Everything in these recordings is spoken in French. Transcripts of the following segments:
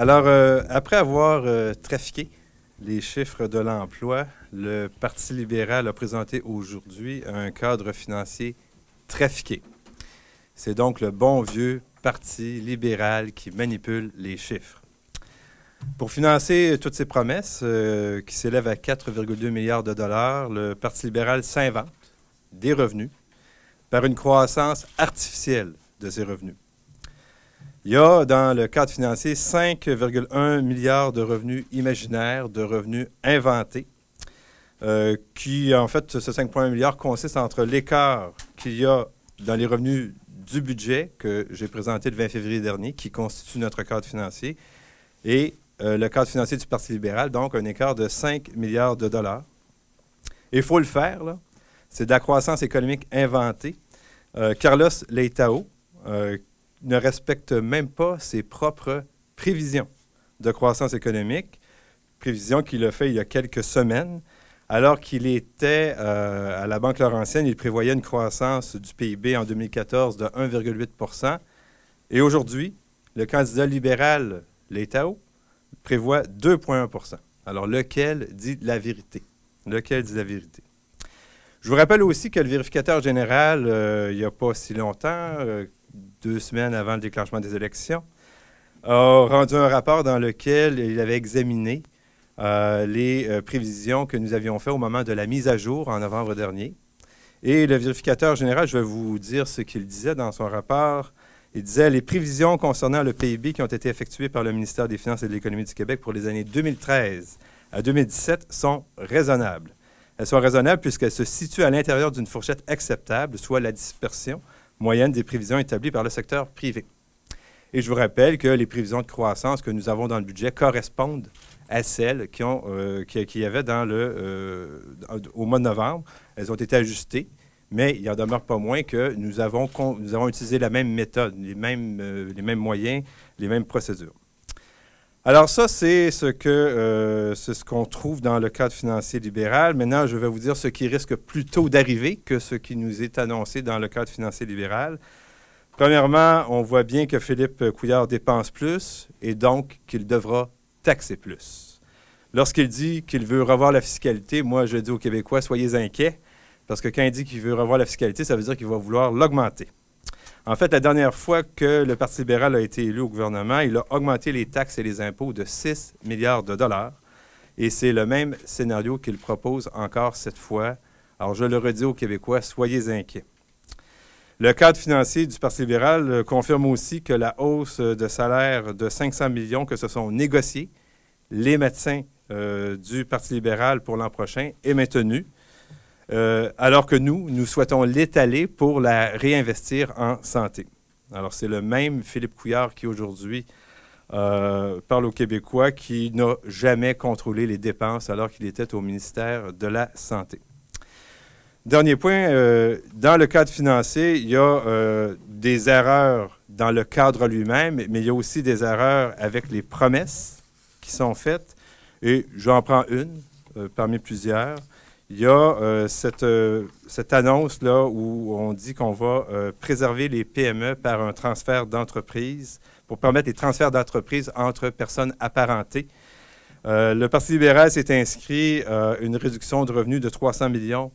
Alors, euh, après avoir euh, trafiqué les chiffres de l'emploi, le Parti libéral a présenté aujourd'hui un cadre financier trafiqué. C'est donc le bon vieux Parti libéral qui manipule les chiffres. Pour financer toutes ces promesses, euh, qui s'élèvent à 4,2 milliards de dollars, le Parti libéral s'invente des revenus par une croissance artificielle de ces revenus. Il y a dans le cadre financier 5,1 milliards de revenus imaginaires, de revenus inventés, euh, qui en fait, ce 5,1 milliards consiste entre l'écart qu'il y a dans les revenus du budget que j'ai présenté le 20 février dernier, qui constitue notre cadre financier, et euh, le cadre financier du Parti libéral, donc un écart de 5 milliards de dollars. il faut le faire, là. C'est de la croissance économique inventée. Euh, Carlos Leitao, ne respecte même pas ses propres prévisions de croissance économique, prévision qu'il a fait il y a quelques semaines, alors qu'il était euh, à la Banque Laurentienne, il prévoyait une croissance du PIB en 2014 de 1,8 et aujourd'hui, le candidat libéral, l'État, prévoit 2,1 Alors, lequel dit la vérité? Lequel dit la vérité? Je vous rappelle aussi que le vérificateur général, euh, il n'y a pas si longtemps, euh, deux semaines avant le déclenchement des élections, a rendu un rapport dans lequel il avait examiné euh, les euh, prévisions que nous avions faites au moment de la mise à jour en novembre dernier. Et le vérificateur général, je vais vous dire ce qu'il disait dans son rapport. Il disait les prévisions concernant le PIB qui ont été effectuées par le ministère des Finances et de l'Économie du Québec pour les années 2013 à 2017 sont raisonnables. Elles sont raisonnables puisqu'elles se situent à l'intérieur d'une fourchette acceptable, soit la dispersion moyenne des prévisions établies par le secteur privé. Et je vous rappelle que les prévisions de croissance que nous avons dans le budget correspondent à celles qu'il ont, avait euh, qui, dans le, euh, au mois de novembre. Elles ont été ajustées, mais il n'en demeure pas moins que nous avons, nous avons utilisé la même méthode, les mêmes, euh, les mêmes moyens, les mêmes procédures. Alors ça, c'est ce que euh, ce qu'on trouve dans le cadre financier libéral. Maintenant, je vais vous dire ce qui risque plutôt d'arriver que ce qui nous est annoncé dans le cadre financier libéral. Premièrement, on voit bien que Philippe Couillard dépense plus et donc qu'il devra taxer plus. Lorsqu'il dit qu'il veut revoir la fiscalité, moi je dis aux Québécois, soyez inquiets, parce que quand il dit qu'il veut revoir la fiscalité, ça veut dire qu'il va vouloir l'augmenter. En fait, la dernière fois que le Parti libéral a été élu au gouvernement, il a augmenté les taxes et les impôts de 6 milliards de dollars. Et c'est le même scénario qu'il propose encore cette fois. Alors, je le redis aux Québécois, soyez inquiets. Le cadre financier du Parti libéral euh, confirme aussi que la hausse de salaire de 500 millions que se sont négociés les médecins euh, du Parti libéral pour l'an prochain est maintenue. Euh, alors que nous, nous souhaitons l'étaler pour la réinvestir en santé. Alors, c'est le même Philippe Couillard qui aujourd'hui euh, parle aux Québécois qui n'a jamais contrôlé les dépenses alors qu'il était au ministère de la Santé. Dernier point, euh, dans le cadre financier, il y a des erreurs dans le cadre lui-même, mais il y a aussi des erreurs avec les promesses qui sont faites. Et j'en prends une parmi plusieurs il y a euh, cette, euh, cette annonce-là où on dit qu'on va euh, préserver les PME par un transfert d'entreprise pour permettre les transferts d'entreprise entre personnes apparentées. le Parti libéral s'est inscrit une réduction de revenus de 300 millions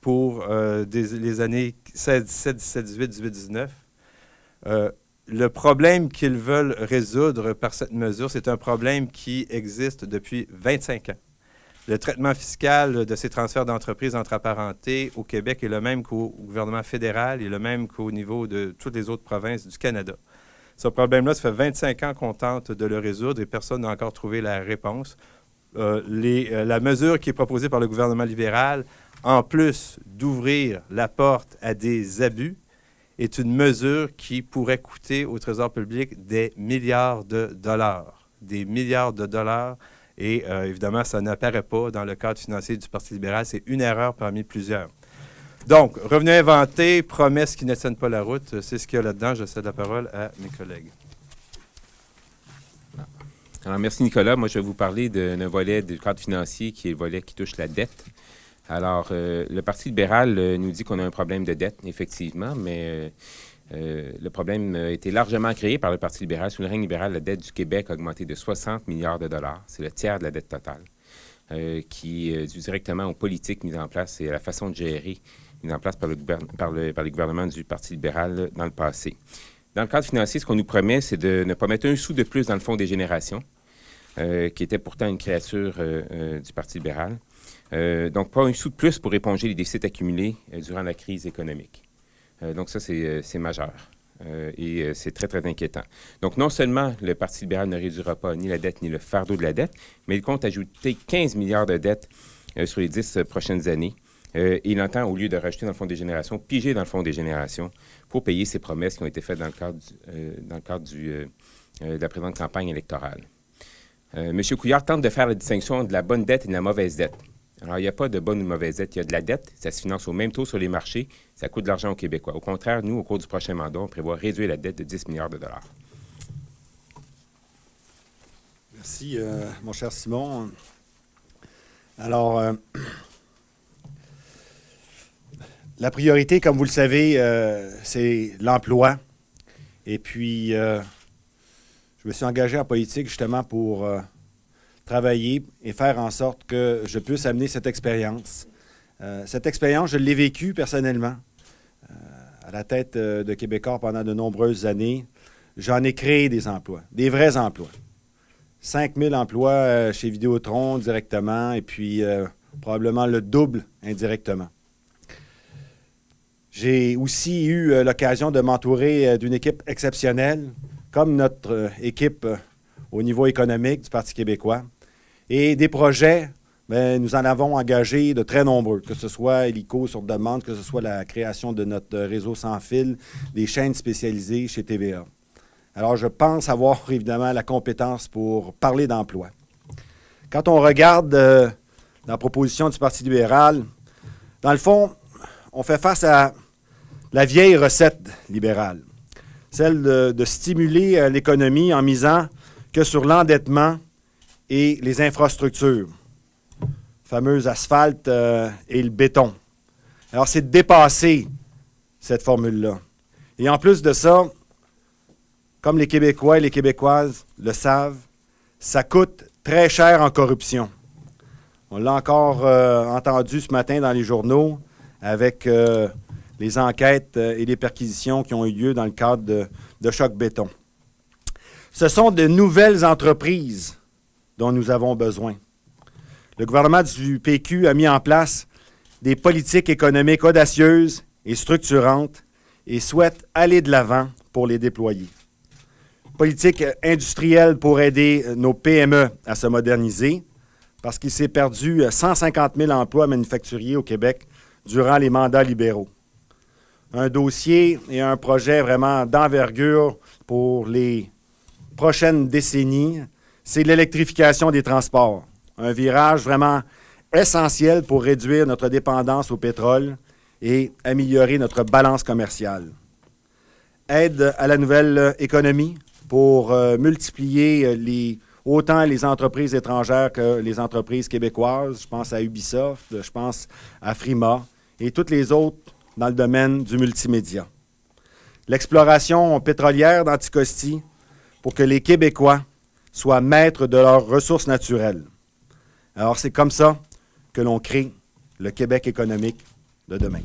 pour les années 16, 17, 17, 18, 18, 19. le problème qu'ils veulent résoudre par cette mesure, c'est un problème qui existe depuis 25 ans le traitement fiscal de ces transferts d'entreprises entre apparentés au Québec est le même qu'au gouvernement fédéral et le même qu'au niveau de toutes les autres provinces du Canada. Ce problème-là, ça fait 25 ans qu'on tente de le résoudre et personne n'a encore trouvé la réponse. Euh, euh, la mesure qui est proposée par le gouvernement libéral, en plus d'ouvrir la porte à des abus, est une mesure qui pourrait coûter au Trésor public des milliards de dollars. Des milliards de dollars et euh, évidemment, ça n'apparaît pas dans le cadre financier du Parti libéral. C'est une erreur parmi plusieurs. Donc, revenu inventé, promesses qui ne tiennent pas la route, c'est ce qu'il y a là-dedans. Je cède la parole à mes collègues. Alors, merci Nicolas. Moi, je vais vous parler d'un volet du cadre financier qui est le volet qui touche la dette. Alors, euh, le Parti libéral euh, nous dit qu'on a un problème de dette, effectivement, mais euh, le problème a été largement créé par le Parti libéral. Sous le règne libéral, la dette du Québec a augmenté de 60 milliards de dollars. C'est le tiers de la dette totale, euh, qui est due directement aux politiques mises en place et à la façon de gérer mises en place par, le, par, les gouvernements du Parti libéral dans le passé. Dans le cadre financier, ce qu'on nous promet, c'est de ne pas mettre un sou de plus dans le fonds des générations, euh, qui était pourtant une créature du Parti libéral. donc, pas un sou de plus pour éponger les déficits accumulés durant la crise économique. Euh, donc ça, c'est euh, majeur. Euh, et c'est très, très inquiétant. Donc, non seulement le Parti libéral ne réduira pas ni la dette ni le fardeau de la dette, mais il compte ajouter 15 milliards de dettes sur les 10 prochaines années. il entend, au lieu de rajouter dans le Fonds des générations, piger dans le Fonds des générations pour payer ses promesses qui ont été faites dans le cadre, de la présente campagne électorale. M. Couillard tente de faire la distinction de la bonne dette et de la mauvaise dette. Alors, il n'y a pas de bonne ou de mauvaise dette. Il y a de la dette, ça se finance au même taux sur les marchés, ça coûte de l'argent aux Québécois. Au contraire, nous, au cours du prochain mandat, on prévoit réduire la dette de 10 milliards de dollars. Merci, euh, mon cher Simon. Alors, euh, la priorité, comme vous le savez, euh, c'est l'emploi. Et puis, je me suis engagé en politique justement pour travailler et faire en sorte que je puisse amener cette expérience. Euh, cette expérience, je l'ai vécue personnellement euh, à la tête euh, de Québécois pendant de nombreuses années. J'en ai créé des emplois, des vrais emplois. 000 emplois chez Vidéotron directement et puis probablement le double indirectement. J'ai aussi eu l'occasion de m'entourer d'une équipe exceptionnelle, comme notre équipe au niveau économique du Parti québécois. Et des projets, ben, nous en avons engagé de très nombreux, que ce soit hélico sur demande, que ce soit la création de notre réseau sans fil, des chaînes spécialisées chez TVA. Alors, je pense avoir évidemment la compétence pour parler d'emploi. Quand on regarde euh, la proposition du Parti libéral, dans le fond, on fait face à la vieille recette libérale, celle de, stimuler euh, l'économie en misant que sur l'endettement et les infrastructures, fameuses fameux asphalte euh, et le béton. Alors, c'est dépasser cette formule-là. Et en plus de ça, comme les Québécois et les Québécoises le savent, ça coûte très cher en corruption. On l'a encore euh, entendu ce matin dans les journaux avec euh, les enquêtes et les perquisitions qui ont eu lieu dans le cadre de, de Choc Béton. Ce sont de nouvelles entreprises dont nous avons besoin. Le gouvernement du PQ a mis en place des politiques économiques audacieuses et structurantes et souhaite aller de l'avant pour les déployer. Politique industrielle pour aider nos PME à se moderniser, parce qu'il s'est perdu 150 euh, 000 emplois manufacturiers au Québec durant les mandats libéraux. Un dossier et un projet vraiment d'envergure pour les prochaines décennies c'est l'électrification des transports. Un virage vraiment essentiel pour réduire notre dépendance au pétrole et améliorer notre balance commerciale. Aide à la nouvelle économie pour euh, multiplier autant les entreprises étrangères que les entreprises québécoises. Je pense à Ubisoft, je pense à Frima et toutes les autres dans le domaine du multimédia. L'exploration pétrolière d'Anticosti pour que les Québécois soient maîtres de leurs ressources naturelles. Alors c'est comme ça que l'on crée le Québec économique de demain.